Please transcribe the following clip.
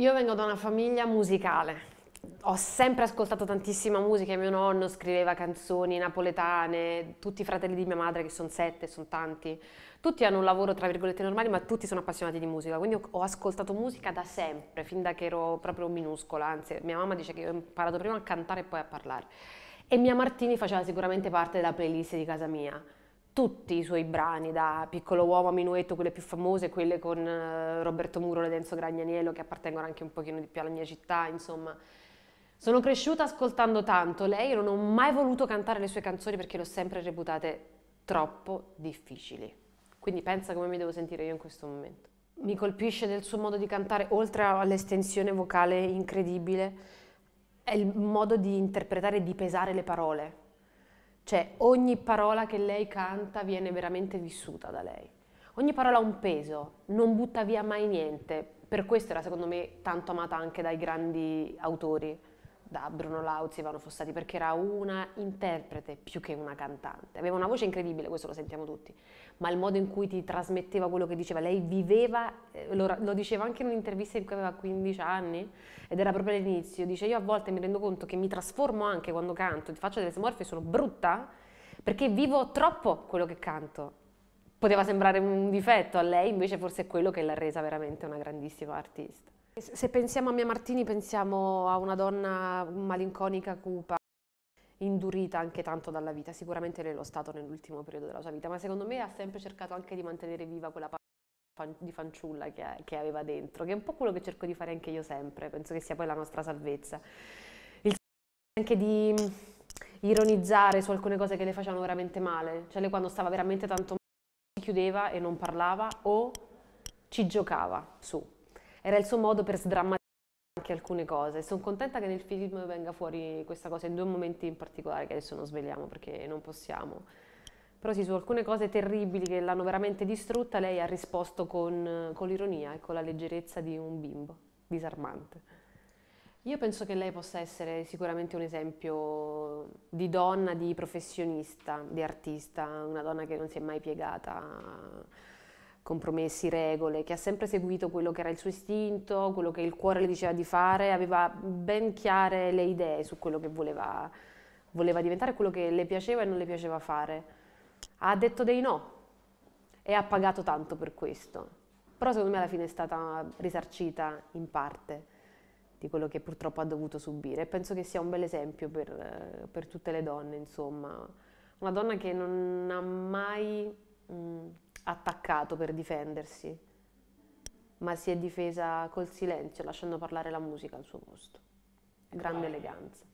Io vengo da una famiglia musicale. Ho sempre ascoltato tantissima musica, mio nonno scriveva canzoni napoletane, tutti i fratelli di mia madre, che sono sette, sono tanti, tutti hanno un lavoro tra virgolette normale, ma tutti sono appassionati di musica, quindi ho ascoltato musica da sempre, fin da che ero proprio minuscola, anzi mia mamma dice che ho imparato prima a cantare e poi a parlare. E mia Martini faceva sicuramente parte della playlist di casa mia tutti i suoi brani, da Piccolo Uomo a Minuetto, quelle più famose, quelle con eh, Roberto Muro e Lorenzo Gragnaniello, che appartengono anche un pochino di più alla mia città, insomma. Sono cresciuta ascoltando tanto lei, e non ho mai voluto cantare le sue canzoni perché le ho sempre reputate troppo difficili. Quindi pensa come mi devo sentire io in questo momento. Mi colpisce del suo modo di cantare, oltre all'estensione vocale incredibile, è il modo di interpretare e di pesare le parole cioè ogni parola che lei canta viene veramente vissuta da lei. Ogni parola ha un peso, non butta via mai niente. Per questo era secondo me tanto amata anche dai grandi autori da Bruno Lauzi e Vano Fossati perché era una interprete più che una cantante. Aveva una voce incredibile, questo lo sentiamo tutti, ma il modo in cui ti trasmetteva quello che diceva, lei viveva, eh, lo, lo diceva anche in un'intervista in cui aveva 15 anni ed era proprio all'inizio, dice io a volte mi rendo conto che mi trasformo anche quando canto, ti faccio delle smorfie, sono brutta perché vivo troppo quello che canto. Poteva sembrare un difetto a lei, invece forse è quello che l'ha resa veramente una grandissima artista. Se pensiamo a Mia Martini pensiamo a una donna malinconica, cupa, indurita anche tanto dalla vita, sicuramente lei lo è stato nell'ultimo periodo della sua vita, ma secondo me ha sempre cercato anche di mantenere viva quella parte di fanciulla che, che, aveva dentro, che è un po' quello che cerco di fare anche io sempre, penso che sia poi la nostra salvezza. Il anche di mm, ironizzare su alcune cose che le facevano veramente male, cioè lei quando stava veramente tanto male si chiudeva e non parlava o ci giocava su era il suo modo per sdrammatizzare anche alcune cose. Sono contenta che nel film venga fuori questa cosa, in due momenti in particolare che adesso non svegliamo perché non possiamo. Però sì, su alcune cose terribili che l'hanno veramente distrutta, lei ha risposto con, con l'ironia e con la leggerezza di un bimbo, disarmante. Io penso che lei possa essere sicuramente un esempio di donna, di professionista, di artista, una donna che non si è mai piegata compromessi, regole, che ha sempre seguito quello che era il suo istinto, quello che il cuore le diceva di fare, aveva ben chiare le idee su quello che voleva, voleva diventare, quello che le piaceva e non le piaceva fare. Ha detto dei no e ha pagato tanto per questo. Però secondo me alla fine è stata risarcita in parte di quello che purtroppo ha dovuto subire. E penso che sia un bel esempio per, per tutte le donne, insomma. Una donna che non ha mai mh, mm, attaccato per difendersi, ma si è difesa col silenzio, lasciando parlare la musica al suo posto. Grande eleganza.